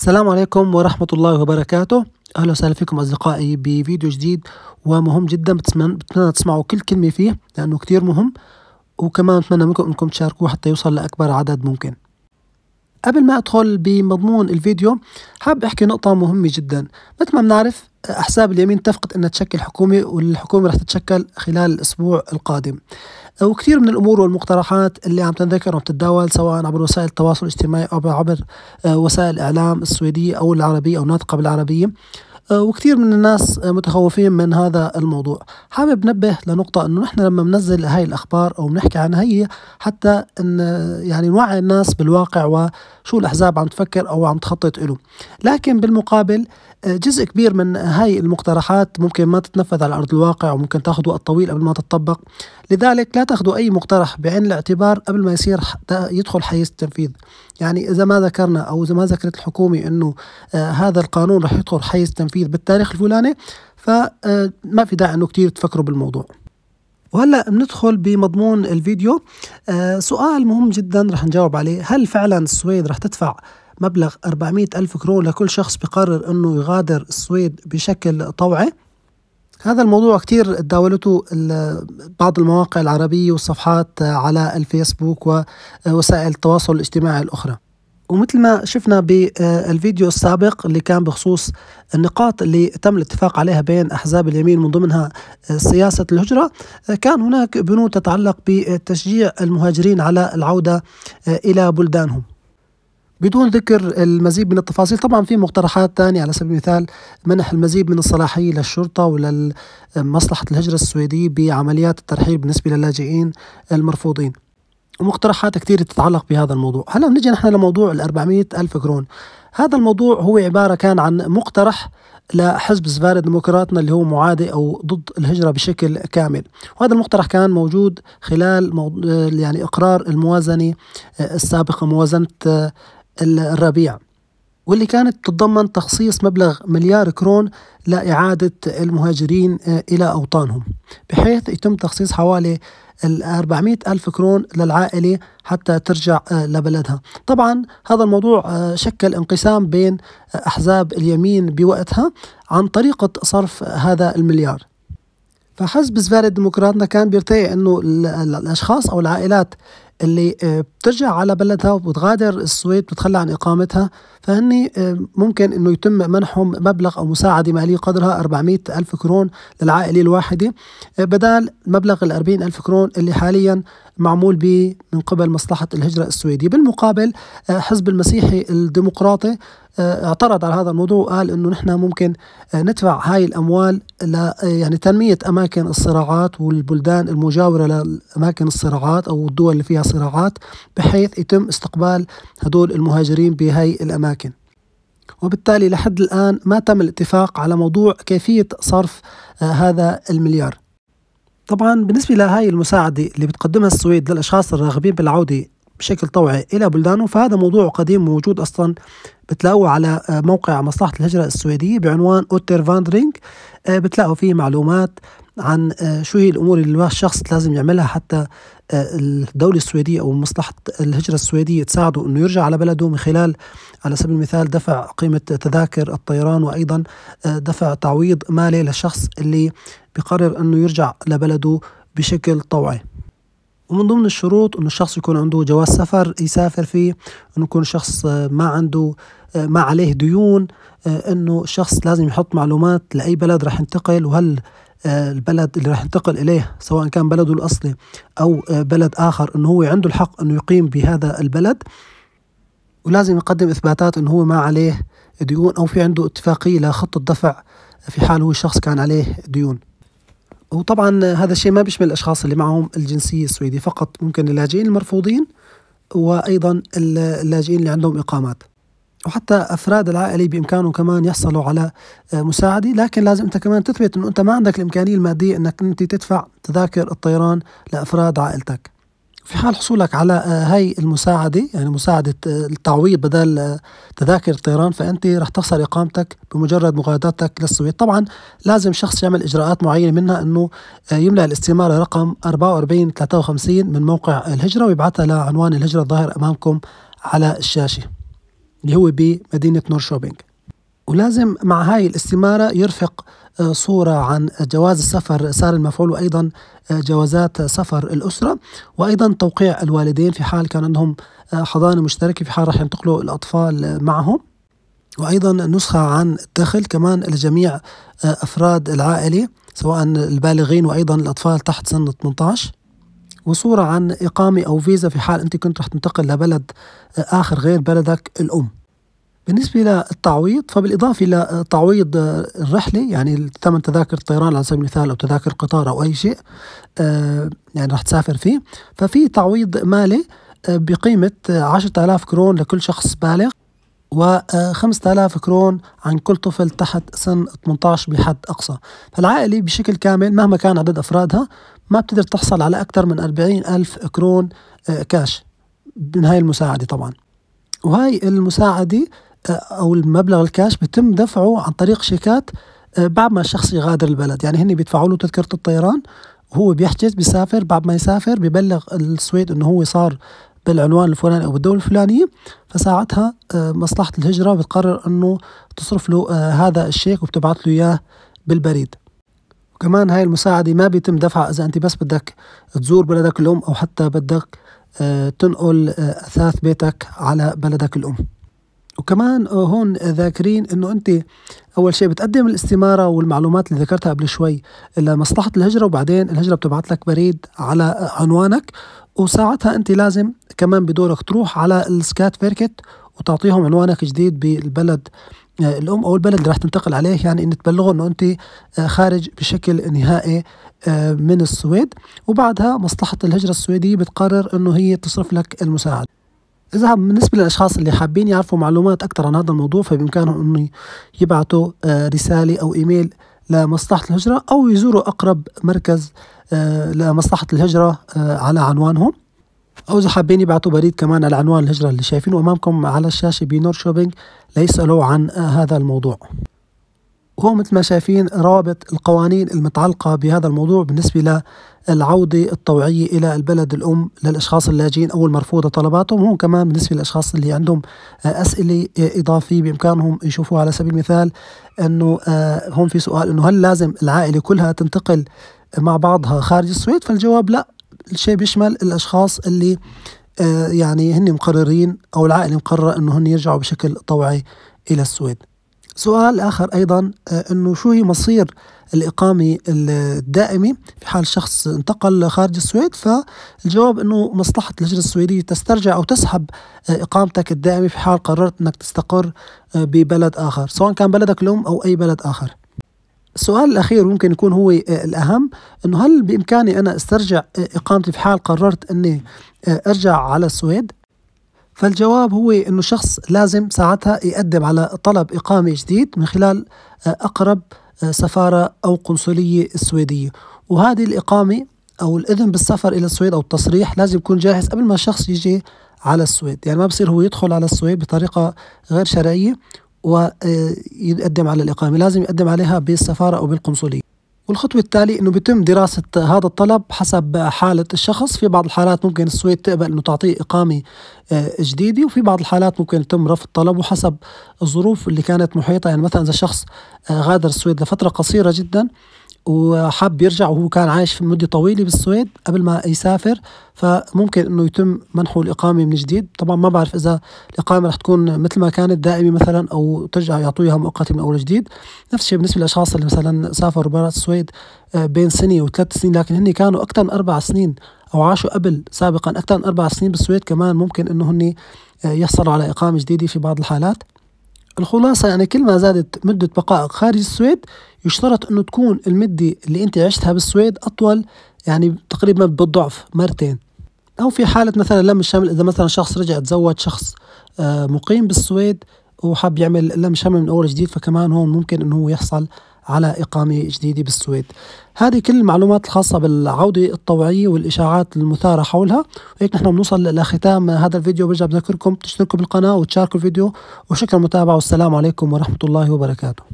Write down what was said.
السلام عليكم ورحمة الله وبركاته أهلا وسهلا فيكم أصدقائي بفيديو جديد ومهم جدا بتمنى, بتمنى تسمعوا كل كلمة فيه لأنه كتير مهم وكمان أتمنى منكم أنكم تشاركوه حتى يوصل لأكبر عدد ممكن قبل ما ادخل بمضمون الفيديو حاب احكي نقطة مهمة جدا مثل ما بنعرف احزاب اليمين اتفقت انها تشكل حكومة والحكومة رح تتشكل خلال الاسبوع القادم وكثير من الامور والمقترحات اللي عم تنذكر وعم تتداول سواء عبر وسائل التواصل الاجتماعي او عبر آه، وسائل الاعلام السويدية او العربية او الناطقة بالعربية آه، وكثير من الناس آه، متخوفين من هذا الموضوع حابب نبه لنقطة أنه نحن لما بننزل هاي الأخبار أو بنحكي عنها هي حتى إن يعني نوعي الناس بالواقع وشو الأحزاب عم تفكر أو عم تخطط له لكن بالمقابل جزء كبير من هاي المقترحات ممكن ما تتنفذ على أرض الواقع وممكن تأخذ وقت طويل قبل ما تتطبق لذلك لا تأخذوا أي مقترح بعين الاعتبار قبل ما يصير يدخل حيز التنفيذ يعني إذا ما ذكرنا أو إذا ما ذكرت الحكومة أنه آه، هذا القانون رح يدخل حيز التنفيذ بالتاريخ الفلاني فما آه، في داعي أنه كتير تفكروا بالموضوع وهلا بندخل بمضمون الفيديو آه سؤال مهم جدا رح نجاوب عليه هل فعلا السويد رح تدفع مبلغ 400 ألف كرون لكل شخص بقرر أنه يغادر السويد بشكل طوعي هذا الموضوع كتير تداولته بعض المواقع العربية والصفحات على الفيسبوك ووسائل التواصل الاجتماعي الأخرى ومثل ما شفنا بالفيديو السابق اللي كان بخصوص النقاط اللي تم الاتفاق عليها بين احزاب اليمين من ضمنها سياسه الهجره كان هناك بنود تتعلق بتشجيع المهاجرين على العوده الى بلدانهم بدون ذكر المزيد من التفاصيل طبعا في مقترحات ثانية على سبيل المثال منح المزيد من الصلاحية للشرطة ولمصلحة الهجرة السويدي بعمليات الترحيل بالنسبة للاجئين المرفوضين ومقترحات كثيرة تتعلق بهذا الموضوع هلا بنجي نحن لموضوع ال ألف كرون هذا الموضوع هو عبارة كان عن مقترح لحزب زفار ديمقراطنا اللي هو معادي او ضد الهجره بشكل كامل، وهذا المقترح كان موجود خلال يعني اقرار الموازنه السابقه موازنه الربيع واللي كانت تتضمن تخصيص مبلغ مليار كرون لإعادة المهاجرين آه، إلى أوطانهم بحيث يتم تخصيص حوالي 400 ألف كرون للعائلة حتى ترجع آه، لبلدها طبعا هذا الموضوع آه، شكل انقسام بين أحزاب اليمين بوقتها عن طريقة صرف هذا المليار فحزب زفاري الديمقراطنا كان بيرتقي انه الاشخاص او العائلات اللي آه، بترجع على بلدها وبتغادر السويد بتتخلى عن إقامتها فهني آه، ممكن أنه يتم منحهم مبلغ أو مساعدة مالية قدرها 400 ألف كرون للعائلة الواحدة آه، بدل مبلغ ال 40 ألف كرون اللي حاليا معمول به من قبل مصلحة الهجرة السويدية بالمقابل حزب المسيحي الديمقراطي اعترض على هذا الموضوع وقال انه نحن ممكن ندفع هاي الاموال ل يعني تنميه اماكن الصراعات والبلدان المجاوره لاماكن الصراعات او الدول اللي فيها صراعات بحيث يتم استقبال هدول المهاجرين بهاي الأماكن وبالتالي لحد الآن ما تم الاتفاق على موضوع كيفية صرف آه، هذا المليار طبعا بالنسبة لهاي المساعدة اللي بتقدمها السويد للأشخاص الراغبين بالعودة بشكل طوعي إلى بلدانه فهذا موضوع قديم موجود أصلا بتلاقوه على آه، موقع مصلحة الهجرة السويدية بعنوان أوتر فاندرينج آه، بتلاقوا فيه معلومات عن شو هي الأمور اللي الشخص لازم يعملها حتى الدولة السويدية أو مصلحة الهجرة السويدية تساعده أنه يرجع على بلده من خلال على سبيل المثال دفع قيمة تذاكر الطيران وأيضا آه، دفع تعويض مالي للشخص اللي بقرر أنه يرجع لبلده بشكل طوعي ومن ضمن الشروط انه الشخص يكون عنده جواز سفر يسافر فيه انه يكون شخص آه، ما عنده آه، ما عليه ديون انه الشخص لازم يحط معلومات لاي بلد راح ينتقل وهل آه، البلد اللي راح ينتقل اليه سواء كان بلده الاصلي او آه، بلد اخر انه هو عنده الحق انه يقيم بهذا البلد ولازم يقدم اثباتات انه هو ما عليه ديون او في عنده اتفاقيه لخطه دفع في حال هو شخص كان عليه ديون وطبعا هذا الشيء ما بيشمل الاشخاص اللي معهم الجنسيه السويدي فقط ممكن اللاجئين المرفوضين وايضا اللاجئين اللي عندهم اقامات وحتى افراد العائله بامكانهم كمان يحصلوا على آه، مساعده لكن لازم انت كمان تثبت انه انت ما عندك الامكانيه الماديه انك انت تدفع تذاكر الطيران لافراد عائلتك في حال حصولك على آه، هاي المساعدة يعني مساعدة آه، التعويض بدل تذاكر الطيران فأنت رح تخسر إقامتك بمجرد مغادرتك للسويد طبعا لازم شخص يعمل إجراءات معينة منها أنه يملأ الاستمارة رقم 4453 من موقع الهجرة ويبعثها لعنوان الهجرة الظاهر أمامكم على الشاشة اللي هو بمدينة نور شوبينج ولازم مع هاي الاستمارة يرفق آه، صورة عن جواز السفر صار المفعول وأيضا آه، جوازات سفر الأسرة وأيضا توقيع الوالدين في حال كان عندهم آه، حضانة مشتركة في حال راح ينتقلوا الأطفال معهم وأيضا نسخة عن الدخل كمان لجميع أفراد العائلة سواء البالغين وأيضا الأطفال تحت سن 18 وصورة عن إقامة أو فيزا في حال أنت كنت رح تنتقل لبلد آه، آخر غير بلدك الأم بالنسبة للتعويض فبالإضافة لتعويض آه، الرحلة يعني ثمن تذاكر الطيران على سبيل المثال أو تذاكر قطار أو أي شيء آه، يعني رح تسافر فيه ففي تعويض مالي بقيمة 10000 كرون لكل شخص بالغ و5000 آه، كرون عن كل طفل تحت سن 18 بحد أقصى فالعائلة بشكل كامل مهما كان عدد أفرادها ما بتقدر تحصل على أكثر من 40 ألف كرون آه، كاش من هاي المساعدة طبعا وهاي المساعدة آه، أو المبلغ الكاش بتم دفعه عن طريق شيكات بعد ما الشخص يغادر البلد يعني هن بيدفعوا له تذكرة الطيران وهو بيحجز بيسافر بعد ما يسافر ببلغ السويد انه هو صار بالعنوان الفلاني أو بالدولة الفلانية فساعتها آه، مصلحة الهجرة بتقرر أنه تصرف له آه، هذا الشيك وبتبعث له إياه بالبريد وكمان هاي المساعدة ما بيتم دفعها إذا أنت بس بدك تزور بلدك الأم أو حتى بدك آه، تنقل أثاث بيتك على بلدك الأم وكمان هون ذاكرين انه انت اول شيء بتقدم الاستماره والمعلومات اللي ذكرتها قبل شوي لمصلحه الهجره وبعدين الهجره بتبعت لك بريد على عنوانك وساعتها انت لازم كمان بدورك تروح على السكات فيركت وتعطيهم عنوانك جديد بالبلد آه، الام او البلد اللي راح تنتقل عليه يعني ان تبلغه انه انت آه، خارج بشكل نهائي آه، من السويد وبعدها مصلحه الهجره السويديه بتقرر انه هي تصرف لك المساعده إذا بالنسبة للأشخاص اللي حابين يعرفوا معلومات أكثر عن هذا الموضوع فبإمكانهم أن يبعثوا آه، رسالة أو إيميل لمصلحة الهجرة أو يزوروا أقرب مركز آه، لمصلحة الهجرة آه، على عنوانهم أو إذا حابين يبعثوا بريد كمان على عنوان الهجرة اللي شايفينه أمامكم على الشاشة بنور شوبينج ليسألوا عن هذا الموضوع وهو مثل ما شايفين رابط القوانين المتعلقة بهذا الموضوع بالنسبة للعودة الطوعية إلى البلد الأم للأشخاص اللاجئين أو المرفوضة طلباتهم هون كمان بالنسبة للأشخاص اللي عندهم آه، أسئلة آه، إضافية بإمكانهم يشوفوا على سبيل المثال أنه آه، هون في سؤال أنه هل لازم العائلة كلها تنتقل مع بعضها خارج السويد فالجواب لا الشيء بيشمل الأشخاص اللي يعني هن مقررين أو العائلة مقررة أنه هن يرجعوا بشكل طوعي إلى السويد سؤال آخر أيضا آه، أنه شو هي مصير الإقامة الدائمة في حال شخص انتقل خارج السويد فالجواب أنه مصلحة اللجنة السويدية تسترجع أو تسحب آه، إقامتك الدائمة في حال قررت أنك تستقر آه، ببلد آخر سواء كان بلدك الأم أو أي بلد آخر السؤال الأخير ممكن يكون هو الأهم أنه هل بإمكاني أنا استرجع إقامتي في حال قررت أني أرجع على السويد فالجواب هو أنه شخص لازم ساعتها يقدم على طلب إقامة جديد من خلال آه، أقرب آه، سفارة أو قنصلية السويدية وهذه الإقامة أو الإذن بالسفر إلى السويد أو التصريح لازم يكون جاهز قبل ما الشخص يجي على السويد يعني ما بصير هو يدخل على السويد بطريقة غير شرعية ويقدم آه، على الإقامة لازم يقدم عليها بالسفارة أو بالقنصلية والخطوة التالية أنه بيتم دراسة هذا الطلب حسب حالة الشخص في بعض الحالات ممكن السويد تقبل أنه تعطيه إقامة آه، جديدة وفي بعض الحالات ممكن يتم رفض طلبه حسب الظروف اللي كانت محيطة يعني مثلا إذا شخص آه، غادر السويد لفترة قصيرة جدا وحب يرجع وهو كان عايش مدة طويلة بالسويد قبل ما يسافر فممكن انه يتم منحه الإقامة من جديد طبعا ما بعرف إذا الإقامة رح تكون مثل ما كانت دائمة مثلا أو ترجع يعطوها مؤقتة من أول جديد نفس الشيء بالنسبة للأشخاص اللي مثلا سافروا برا السويد آه، بين سنة وثلاث سنين لكن هن كانوا أكثر من أربع سنين أو عاشوا قبل سابقا أكثر من أربع سنين بالسويد كمان ممكن انه هن آه، يحصلوا على إقامة جديدة في بعض الحالات الخلاصة يعني كل ما زادت مدة بقائك خارج السويد يشترط أنه تكون المدة اللي أنت عشتها بالسويد أطول يعني تقريبا بالضعف مرتين أو في حالة مثلا لم شمل إذا مثلا شخص رجع تزوج شخص آه، مقيم بالسويد وحاب يعمل لم شمل من أول جديد فكمان هون ممكن أنه هو يحصل على إقامة جديدة بالسويد هذه كل المعلومات الخاصة بالعودة الطوعية والإشاعات المثارة حولها وهيك نحن بنوصل لختام هذا الفيديو برجع بذكركم تشتركوا بالقناة وتشاركوا الفيديو وشكرا متابعة والسلام عليكم ورحمة الله وبركاته